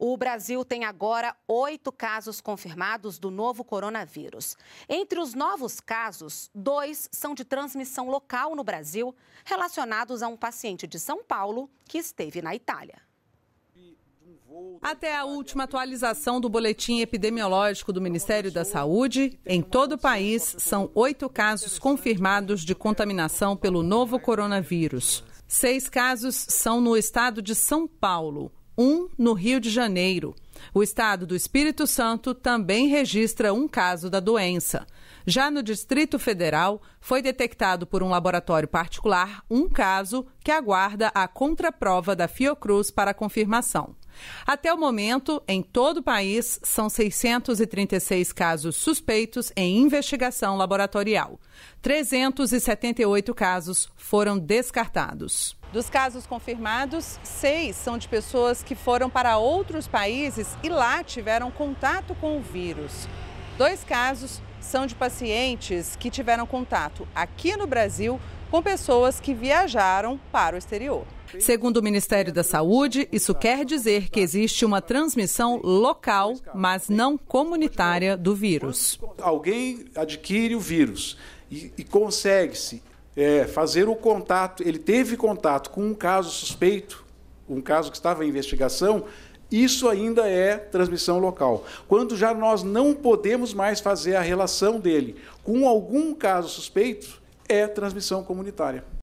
O Brasil tem agora oito casos confirmados do novo coronavírus. Entre os novos casos, dois são de transmissão local no Brasil, relacionados a um paciente de São Paulo que esteve na Itália. Até a última atualização do boletim epidemiológico do Ministério da Saúde, em todo o país são oito casos confirmados de contaminação pelo novo coronavírus. Seis casos são no estado de São Paulo um no Rio de Janeiro. O estado do Espírito Santo também registra um caso da doença. Já no Distrito Federal, foi detectado por um laboratório particular um caso que aguarda a contraprova da Fiocruz para confirmação. Até o momento, em todo o país, são 636 casos suspeitos em investigação laboratorial. 378 casos foram descartados. Dos casos confirmados, seis são de pessoas que foram para outros países e lá tiveram contato com o vírus. Dois casos são de pacientes que tiveram contato aqui no Brasil com pessoas que viajaram para o exterior. Segundo o Ministério da Saúde, isso quer dizer que existe uma transmissão local, mas não comunitária, do vírus. Alguém adquire o vírus e, e consegue-se é, fazer o contato. Ele teve contato com um caso suspeito, um caso que estava em investigação. Isso ainda é transmissão local. Quando já nós não podemos mais fazer a relação dele com algum caso suspeito, é transmissão comunitária.